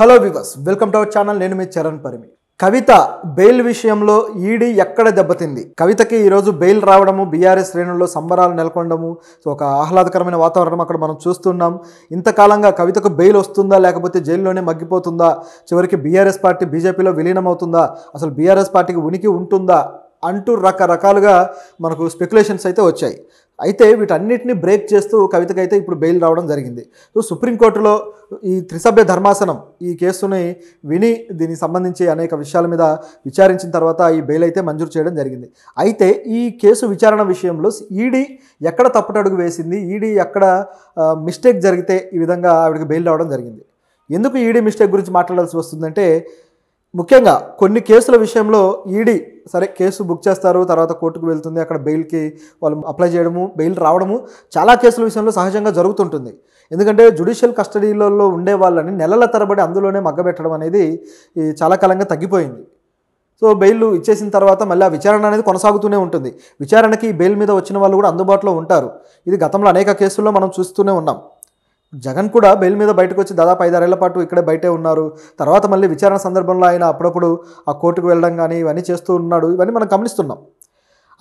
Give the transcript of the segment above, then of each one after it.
hello viewers welcome to our channel నేను మీ Charan Parimi Kavitha bail విషయంలో ఈడీ ఎక్కడ దెబ్బతింది కవితకి ఈరోజు బెయిల్ రావడము బీఆర్ఎస్ శ్రేణుల్లో సంబరాలు నెలకొనడము ఒక ఆహ్లాదకరమైన వాతావరణం అక్కడ మనం చూస్తున్నాం ఇంతకాలంగా కవితకు బెయిల్ వస్తుందా లేకపోతే జైల్లోనే మగ్గిపోతుందా చివరికి బీఆర్ఎస్ పార్టీ బీజేపీలో విలీనం అవుతుందా అసలు బీఆర్ఎస్ పార్టీకి ఉనికి ఉంటుందా అంటూ రకరకాలుగా మనకు స్పెక్యులేషన్స్ అయితే వచ్చాయి అయితే వీటన్నిటిని బ్రేక్ చేస్తూ కవితకైతే ఇప్పుడు బెయిల్ రావడం జరిగింది సో సుప్రీంకోర్టులో ఈ త్రిసభ్య ధర్మాసనం ఈ కేసుని విని దీనికి సంబంధించి అనేక విషయాల మీద విచారించిన తర్వాత ఈ బెయిల్ అయితే మంజూరు చేయడం జరిగింది అయితే ఈ కేసు విచారణ విషయంలో ఈడీ ఎక్కడ తప్పుటడుగు వేసింది ఈడీ ఎక్కడ మిస్టేక్ జరిగితే ఈ విధంగా ఆవిడకి బెయిల్ రావడం జరిగింది ఎందుకు ఈడీ మిస్టేక్ గురించి మాట్లాడాల్సి వస్తుందంటే ముఖ్యంగా కొన్ని కేసుల విషయంలో ఈడీ సరే కేసు బుక్ చేస్తారు తర్వాత కోర్టుకు వెళ్తుంది అక్కడ బెయిల్కి వాళ్ళు అప్లై చేయడము బెయిల్ రావడము చాలా కేసుల విషయంలో సహజంగా జరుగుతుంటుంది ఎందుకంటే జుడిషియల్ కస్టడీలలో ఉండే వాళ్ళని నెలల తరబడి అందులోనే మగ్గబెట్టడం అనేది చాలా కాలంగా తగ్గిపోయింది సో బెయిల్ ఇచ్చేసిన తర్వాత మళ్ళీ ఆ విచారణ అనేది కొనసాగుతూనే ఉంటుంది విచారణకి బెయిల్ మీద వచ్చిన వాళ్ళు కూడా అందుబాటులో ఉంటారు ఇది గతంలో అనేక కేసుల్లో మనం చూస్తూనే ఉన్నాం జగన్ కూడా బెయిల్ మీద బయటకు వచ్చి దాదాపు ఐదారేళ్ల పాటు ఇక్కడే బయటే ఉన్నారు తర్వాత మళ్ళీ విచారణ సందర్భంలో ఆయన అప్పుడప్పుడు ఆ కోర్టుకు వెళ్ళడం కానీ ఇవన్నీ చేస్తూ ఉన్నాడు ఇవన్నీ మనం గమనిస్తున్నాం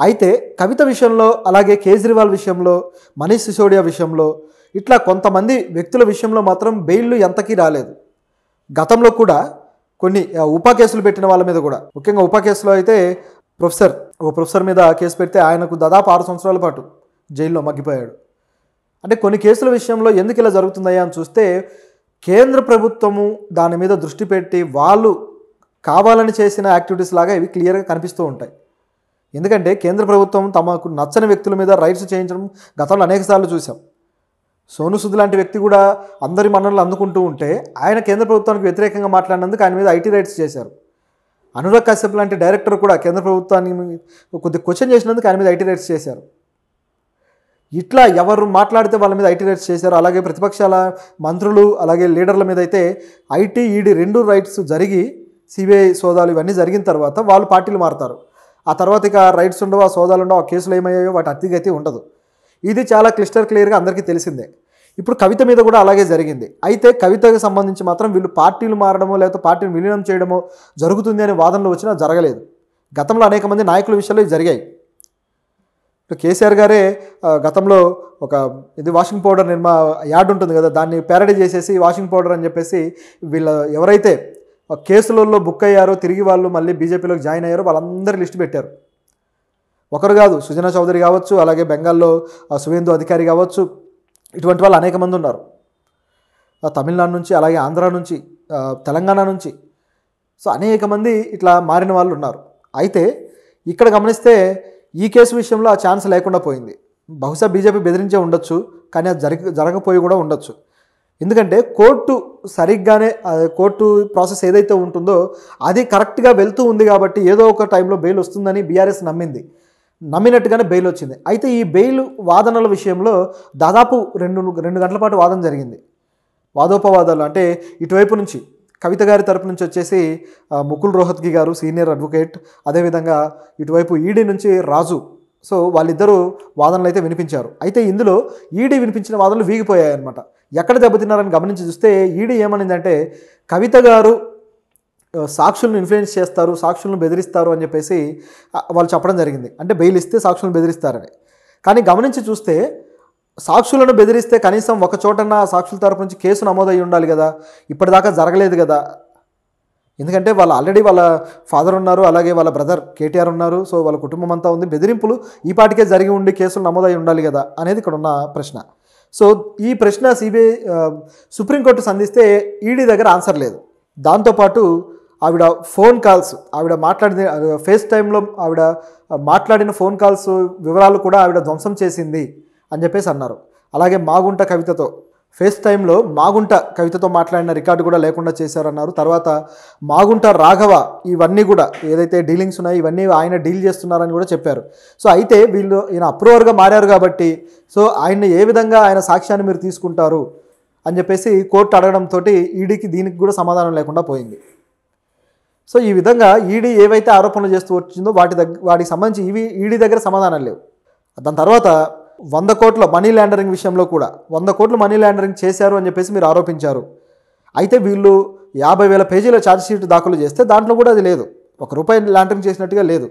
అయితే కవిత విషయంలో అలాగే కేజ్రీవాల్ విషయంలో మనీష్ సిసోడియా విషయంలో ఇట్లా కొంతమంది వ్యక్తుల విషయంలో మాత్రం బెయిల్లు ఎంతకీ రాలేదు గతంలో కూడా కొన్ని ఉపా కేసులు పెట్టిన వాళ్ళ మీద కూడా ముఖ్యంగా ఉపా కేసులో అయితే ప్రొఫెసర్ ఓ ప్రొఫెసర్ మీద కేసు పెడితే ఆయనకు దాదాపు ఆరు సంవత్సరాల పాటు జైల్లో మగ్గిపోయాడు అంటే కొన్ని కేసుల విషయంలో ఎందుకు ఇలా జరుగుతుందయ్యా అని చూస్తే కేంద్ర ప్రభుత్వము దాని మీద దృష్టి పెట్టి వాళ్ళు కావాలని చేసిన యాక్టివిటీస్ లాగా ఇవి క్లియర్గా కనిపిస్తూ ఉంటాయి ఎందుకంటే కేంద్ర ప్రభుత్వం తమకు నచ్చని వ్యక్తుల మీద రైట్స్ చేయించడం గతంలో అనేకసార్లు చూసాం సోను సుద్ లాంటి వ్యక్తి కూడా అందరి మన్నలు అందుకుంటూ ఉంటే ఆయన కేంద్ర ప్రభుత్వానికి వ్యతిరేకంగా మాట్లాడినందుకు ఆయన మీద ఐటీ రైట్స్ చేశారు అనురాగ్ కశ్యప్ లాంటి డైరెక్టర్ కూడా కేంద్ర ప్రభుత్వాన్ని కొద్దిగా క్వశ్చన్ చేసినందుకు ఆయన మీద ఐటీ రైట్స్ చేశారు ఇట్లా ఎవరు మాట్లాడితే వాళ్ళ మీద ఐటీ రైట్స్ చేశారు అలాగే ప్రతిపక్షాల మంత్రులు అలాగే లీడర్ల మీద అయితే ఐటీ ఈడీ రెండు రైట్స్ జరిగి సిబిఐ సోదాలు ఇవన్నీ జరిగిన తర్వాత వాళ్ళు పార్టీలు మారుతారు ఆ తర్వాత ఇక రైట్స్ ఉండవు ఆ సోదాలు ఉండవు ఆ కేసులు ఏమయ్యాయో వాటి అతిగతి ఉండదు ఇది చాలా క్లిస్టర్ క్లియర్గా అందరికీ తెలిసిందే ఇప్పుడు కవిత మీద కూడా అలాగే జరిగింది అయితే కవితకు సంబంధించి మాత్రం వీళ్ళు పార్టీలు మారడమో లేకపోతే పార్టీని విలీనం చేయడమో జరుగుతుంది అనే వాదనలు వచ్చినా జరగలేదు గతంలో అనేక మంది నాయకుల విషయాలు జరిగాయి కేసీఆర్ గారే గతంలో ఒక ఇది వాషింగ్ పౌడర్ నిర్మా యాడ్ ఉంటుంది కదా దాన్ని ప్యారడీ చేసేసి వాషింగ్ పౌడర్ అని చెప్పేసి వీళ్ళ ఎవరైతే కేసులలో బుక్ అయ్యారో తిరిగి వాళ్ళు మళ్ళీ బీజేపీలోకి జాయిన్ అయ్యారో వాళ్ళందరి లిస్ట్ పెట్టారు ఒకరు కాదు సుజనా చౌదరి కావచ్చు అలాగే బెంగాల్లో సువేందు అధికారి కావచ్చు ఇటువంటి వాళ్ళు అనేక మంది ఉన్నారు తమిళనాడు నుంచి అలాగే ఆంధ్ర నుంచి తెలంగాణ నుంచి సో అనేక మంది ఇట్లా మారిన వాళ్ళు ఉన్నారు అయితే ఇక్కడ గమనిస్తే ఈ కేసు విషయంలో ఆ ఛాన్స్ లేకుండా పోయింది బహుశా బీజేపీ బెదిరించే ఉండొచ్చు కానీ అది జరిగి జరగపోయి కూడా ఉండొచ్చు ఎందుకంటే కోర్టు సరిగ్గానే కోర్టు ప్రాసెస్ ఏదైతే ఉంటుందో అది కరెక్ట్గా వెళ్తూ ఉంది కాబట్టి ఏదో ఒక టైంలో బెయిల్ వస్తుందని బీఆర్ఎస్ నమ్మింది నమ్మినట్టుగానే బెయిల్ వచ్చింది అయితే ఈ బెయిల్ వాదనల విషయంలో దాదాపు రెండు రెండు గంటల పాటు వాదన జరిగింది వాదోపవాదాలు అంటే ఇటువైపు నుంచి కవిత గారి తరపు నుంచి వచ్చేసి ముకుల్ రోహత్గి గారు సీనియర్ అడ్వకేట్ అదేవిధంగా ఇటువైపు ఈడీ నుంచి రాజు సో వాళ్ళిద్దరూ వాదనలు అయితే వినిపించారు అయితే ఇందులో ఈడీ వినిపించిన వాదనలు వీగిపోయాయన్నమాట ఎక్కడ దెబ్బతిన్నారని గమనించి చూస్తే ఈడీ ఏమనిందంటే కవిత గారు సాక్షులను ఇన్ఫ్లుయెన్స్ చేస్తారు సాక్షులను బెదిరిస్తారు అని చెప్పేసి వాళ్ళు చెప్పడం జరిగింది అంటే బెయిల్ ఇస్తే సాక్షులను బెదిరిస్తారని కానీ గమనించి చూస్తే సాక్షులను బెదిరిస్తే కనీసం ఒక చోటన సాక్షుల తరపు నుంచి కేసు నమోదయ్యి ఉండాలి కదా ఇప్పటిదాకా జరగలేదు కదా ఎందుకంటే వాళ్ళు ఆల్రెడీ వాళ్ళ ఫాదర్ ఉన్నారు అలాగే వాళ్ళ బ్రదర్ కేటీఆర్ ఉన్నారు సో వాళ్ళ కుటుంబం అంతా ఉంది బెదిరింపులు ఈ పాటికే జరిగి ఉండి కేసులు నమోదై ఉండాలి కదా అనేది ఇక్కడ ఉన్న ప్రశ్న సో ఈ ప్రశ్న సిబిఐ సుప్రీంకోర్టు సంధిస్తే ఈడీ దగ్గర ఆన్సర్ లేదు దాంతోపాటు ఆవిడ ఫోన్ కాల్స్ ఆవిడ మాట్లాడిన ఫేస్ టైంలో ఆవిడ మాట్లాడిన ఫోన్ కాల్స్ వివరాలు కూడా ఆవిడ ధ్వంసం చేసింది అని చెప్పేసి అన్నారు అలాగే మాగుంట కవితతో ఫేస్ టైంలో మాగుంట కవితతో మాట్లాడిన రికార్డు కూడా లేకుండా చేశారన్నారు తర్వాత మాగుంట రాఘవ ఇవన్నీ కూడా ఏదైతే డీలింగ్స్ ఉన్నాయో ఇవన్నీ ఆయన డీల్ చేస్తున్నారని కూడా చెప్పారు సో అయితే వీళ్ళు ఈయన అప్రూవర్గా మారారు కాబట్టి సో ఆయన ఏ విధంగా ఆయన సాక్ష్యాన్ని మీరు తీసుకుంటారు అని చెప్పేసి కోర్టు అడగడంతో ఈడీకి దీనికి కూడా సమాధానం లేకుండా పోయింది సో ఈ విధంగా ఈడీ ఏవైతే ఆరోపణలు చేస్తూ వచ్చిందో వాటి దగ్గర వాటికి సంబంధించి ఇవి ఈడీ దగ్గర సమాధానం లేవు దాని తర్వాత వంద కోట్ల మనీ ల్యాండరింగ్ విషయంలో కూడా వంద కోట్లు మనీ ల్యాండరింగ్ చేశారు అని చెప్పేసి మీరు ఆరోపించారు అయితే వీళ్ళు యాభై వేల పేజీల ఛార్జ్షీట్ దాఖలు చేస్తే దాంట్లో కూడా అది లేదు ఒక రూపాయి ల్యాండరింగ్ చేసినట్టుగా లేదు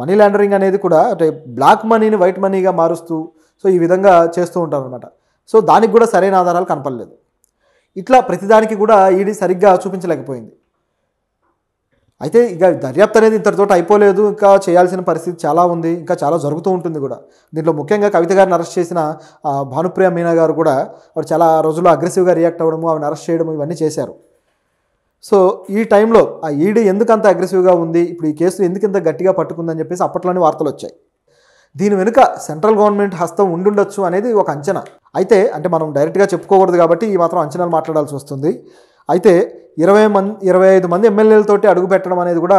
మనీ ల్యాండరింగ్ అనేది కూడా అంటే బ్లాక్ మనీని వైట్ మనీగా మారుస్తూ సో ఈ విధంగా చేస్తూ ఉంటారు అనమాట సో దానికి కూడా సరైన ఆధారాలు కనపడలేదు ఇట్లా ప్రతిదానికి కూడా ఈడీ సరిగ్గా చూపించలేకపోయింది అయితే ఇక దర్యాప్తు అనేది ఇంతటితో అయిపోలేదు ఇంకా చేయాల్సిన పరిస్థితి చాలా ఉంది ఇంకా చాలా జరుగుతూ ఉంటుంది కూడా దీంట్లో ముఖ్యంగా కవిత గారిని అరెస్ట్ చేసిన భానుప్రియ మీనా గారు కూడా వారు చాలా రోజులు అగ్రెసివ్గా రియాక్ట్ అవ్వడము ఆమెను అరెస్ట్ చేయడం ఇవన్నీ చేశారు సో ఈ టైంలో ఆ ఈడీ ఎందుకు అంత అగ్రెసివ్గా ఉంది ఇప్పుడు ఈ కేసు ఎందుకు ఇంత గట్టిగా పట్టుకుందని చెప్పేసి అప్పట్లోనే వార్తలు వచ్చాయి దీని వెనుక సెంట్రల్ గవర్నమెంట్ హస్తం ఉండుండొచ్చు అనేది ఒక అంచనా అయితే అంటే మనం డైరెక్ట్గా చెప్పుకోకూడదు కాబట్టి ఈ మాత్రం అంచనాలు మాట్లాడాల్సి వస్తుంది అయితే ఇరవై మంది ఇరవై ఐదు మంది ఎమ్మెల్యేలతోటి అడుగు పెట్టడం అనేది కూడా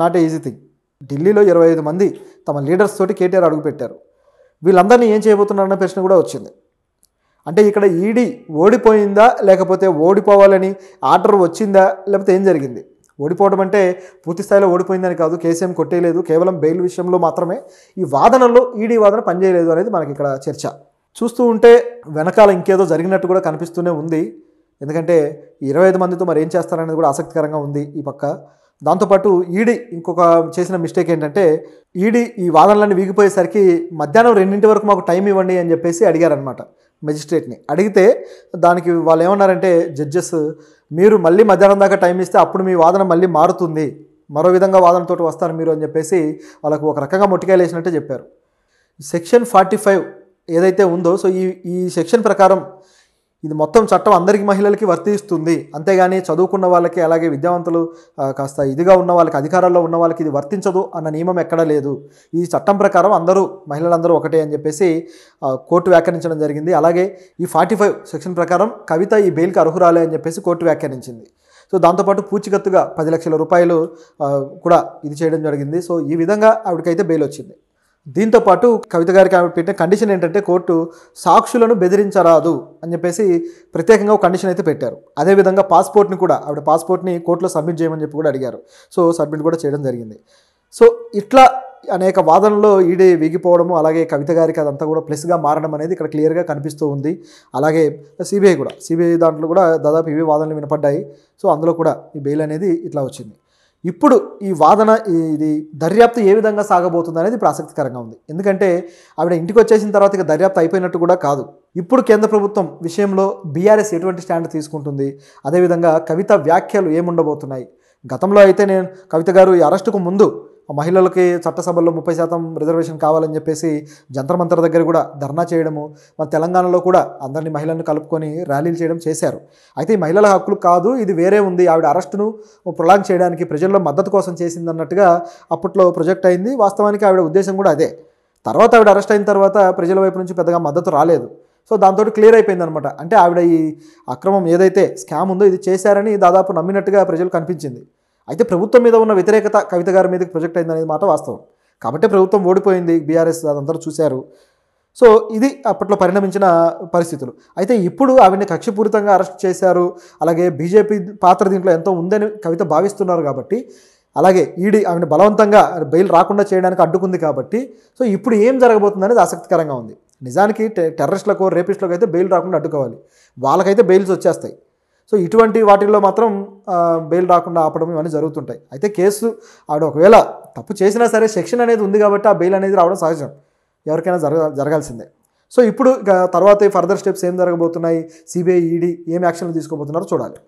నాట్ ఈజీ థింగ్ ఢిల్లీలో ఇరవై ఐదు మంది తమ లీడర్స్ తోటి కేటీఆర్ అడుగుపెట్టారు వీళ్ళందరినీ ఏం చేయబోతున్నారన్న ప్రశ్న కూడా వచ్చింది అంటే ఇక్కడ ఈడీ e ఓడిపోయిందా లేకపోతే ఓడిపోవాలని ఆర్డర్ వచ్చిందా లేకపోతే ఏం జరిగింది ఓడిపోవడం అంటే పూర్తిస్థాయిలో ఓడిపోయిందని కాదు కేసీఎం కొట్టేయలేదు కేవలం బెయిల్ విషయంలో మాత్రమే ఈ వాదనలో ఈడీ e వాదన పనిచేయలేదు అనేది మనకి ఇక్కడ చర్చ చూస్తూ ఉంటే వెనకాల ఇంకేదో జరిగినట్టు కూడా కనిపిస్తూనే ఉంది ఎందుకంటే ఇరవై ఐదు మందితో మరి ఏం చేస్తారనేది కూడా ఆసక్తికరంగా ఉంది ఈ పక్క దాంతోపాటు ఈడీ ఇంకొక చేసిన మిస్టేక్ ఏంటంటే ఈడీ ఈ వాదనలన్నీ వీగిపోయేసరికి మధ్యాహ్నం రెండింటి వరకు మాకు టైం ఇవ్వండి అని చెప్పేసి అడిగారనమాట మెజిస్ట్రేట్ని అడిగితే దానికి వాళ్ళు ఏమన్నారంటే జడ్జెస్ మీరు మళ్ళీ మధ్యాహ్నం దాకా టైం ఇస్తే అప్పుడు మీ వాదన మళ్ళీ మారుతుంది మరో విధంగా వాదనతో వస్తారు మీరు అని చెప్పేసి వాళ్ళకు ఒక రకంగా మొట్టికాయలేసినట్టే చెప్పారు సెక్షన్ ఫార్టీ ఫైవ్ ఏదైతే ఉందో సో ఈ ఈ సెక్షన్ ప్రకారం ఇది మొత్తం చట్టం అందరికీ మహిళలకి వర్తిస్తుంది అంతేగాని చదువుకున్న వాళ్ళకి అలాగే విద్యావంతులు కాస్త ఇదిగా ఉన్న వాళ్ళకి అధికారాల్లో ఉన్న వాళ్ళకి ఇది వర్తించదు అన్న నియమం ఎక్కడా లేదు ఈ చట్టం ప్రకారం అందరూ మహిళలందరూ ఒకటే అని చెప్పేసి కోర్టు వ్యాఖ్యానించడం జరిగింది అలాగే ఈ ఫార్టీ ఫైవ్ సెక్షన్ ప్రకారం కవిత ఈ బెయిల్కి అర్హురాలే అని చెప్పేసి కోర్టు వ్యాఖ్యానించింది సో దాంతోపాటు పూచికత్తుగా పది లక్షల రూపాయలు కూడా ఇది చేయడం జరిగింది సో ఈ విధంగా ఆవిడకైతే బెయిల్ వచ్చింది దీంతో పాటు కవిత గారికి ఆమె పెట్టిన కండిషన్ ఏంటంటే కోర్టు సాక్షులను బెదిరించరాదు అని చెప్పేసి ప్రత్యేకంగా ఒక కండిషన్ అయితే పెట్టారు అదేవిధంగా పాస్పోర్ట్ని కూడా ఆవిడ పాస్పోర్ట్ని కోర్టులో సబ్మిట్ చేయమని చెప్పి కూడా అడిగారు సో సబ్మిట్ కూడా చేయడం జరిగింది సో ఇట్లా అనేక వాదనలో ఈడే వీగిపోవడము అలాగే కవిత గారికి అదంతా కూడా ప్లస్గా మారడం అనేది ఇక్కడ క్లియర్గా కనిపిస్తూ ఉంది అలాగే సిబిఐ కూడా సిబిఐ దాంట్లో కూడా దాదాపు ఇవే వాదనలు వినపడ్డాయి సో అందులో కూడా ఈ బెయిల్ అనేది ఇట్లా వచ్చింది ఇప్పుడు ఈ వాదన ఇది దర్యాప్తు ఏ విధంగా సాగబోతుంది అనేది ఇప్పుడు ఆసక్తికరంగా ఉంది ఎందుకంటే ఆవిడ ఇంటికి వచ్చేసిన తర్వాత ఇక దర్యాప్తు అయిపోయినట్టు కూడా కాదు ఇప్పుడు కేంద్ర ప్రభుత్వం విషయంలో బీఆర్ఎస్ ఎటువంటి స్టాండ్ తీసుకుంటుంది అదేవిధంగా కవిత వ్యాఖ్యలు ఏముండబోతున్నాయి గతంలో అయితే నేను కవిత గారు ఈ అరెస్టుకు ముందు మహిళలకి చట్టసభల్లో ముప్పై శాతం రిజర్వేషన్ కావాలని చెప్పేసి జంతర్మంతర్ దగ్గర కూడా ధర్నా చేయడము మన తెలంగాణలో కూడా అందరినీ మహిళలను కలుపుకొని ర్యాలీలు చేయడం చేశారు అయితే ఈ మహిళల హక్కులు కాదు ఇది వేరే ఉంది ఆవిడ అరెస్టును ప్రొలాంగ్ చేయడానికి ప్రజల్లో మద్దతు కోసం చేసింది అన్నట్టుగా అప్పట్లో ప్రొజెక్ట్ అయింది వాస్తవానికి ఆవిడ ఉద్దేశం కూడా అదే తర్వాత ఆవిడ అరెస్ట్ అయిన తర్వాత ప్రజల వైపు నుంచి పెద్దగా మద్దతు రాలేదు సో దాంతో క్లియర్ అయిపోయింది అనమాట అంటే ఆవిడ ఈ అక్రమం ఏదైతే స్కామ్ ఉందో ఇది చేశారని దాదాపు నమ్మినట్టుగా ప్రజలు కనిపించింది అయితే ప్రభుత్వం మీద ఉన్న వ్యతిరేకత కవిత గారి మీదకి ప్రొజెక్ట్ అయిందనేది మాట వాస్తవం కాబట్టి ప్రభుత్వం ఓడిపోయింది బీఆర్ఎస్ అదంతా చూశారు సో ఇది అప్పట్లో పరిణమించిన పరిస్థితులు అయితే ఇప్పుడు ఆవిడని కక్షపూరితంగా అరెస్ట్ చేశారు అలాగే బీజేపీ పాత్ర దీంట్లో ఎంతో ఉందని కవిత భావిస్తున్నారు కాబట్టి అలాగే ఈడీ ఆమెను బలవంతంగా బెయిల్ రాకుండా చేయడానికి అడ్డుకుంది కాబట్టి సో ఇప్పుడు ఏం అనేది ఆసక్తికరంగా ఉంది నిజానికి టెర్రరిస్టులకు రేపిస్టులకు అయితే బెయిల్ రాకుండా అడ్డుకోవాలి వాళ్ళకైతే బెయిల్స్ వచ్చేస్తాయి సో ఇటువంటి వాటిల్లో మాత్రం బెయిల్ రాకుండా ఆపడం ఇవన్నీ జరుగుతుంటాయి అయితే కేసు ఆవిడ ఒకవేళ తప్పు చేసినా సరే సెక్షన్ అనేది ఉంది కాబట్టి ఆ బెయిల్ అనేది రావడం సహజం ఎవరికైనా జరగ జరగాల్సిందే సో ఇప్పుడు తర్వాత ఫర్దర్ స్టెప్స్ ఏం జరగబోతున్నాయి సిబిఐ ఈడీ ఏం యాక్షన్లు తీసుకోబోతున్నారో చూడాలి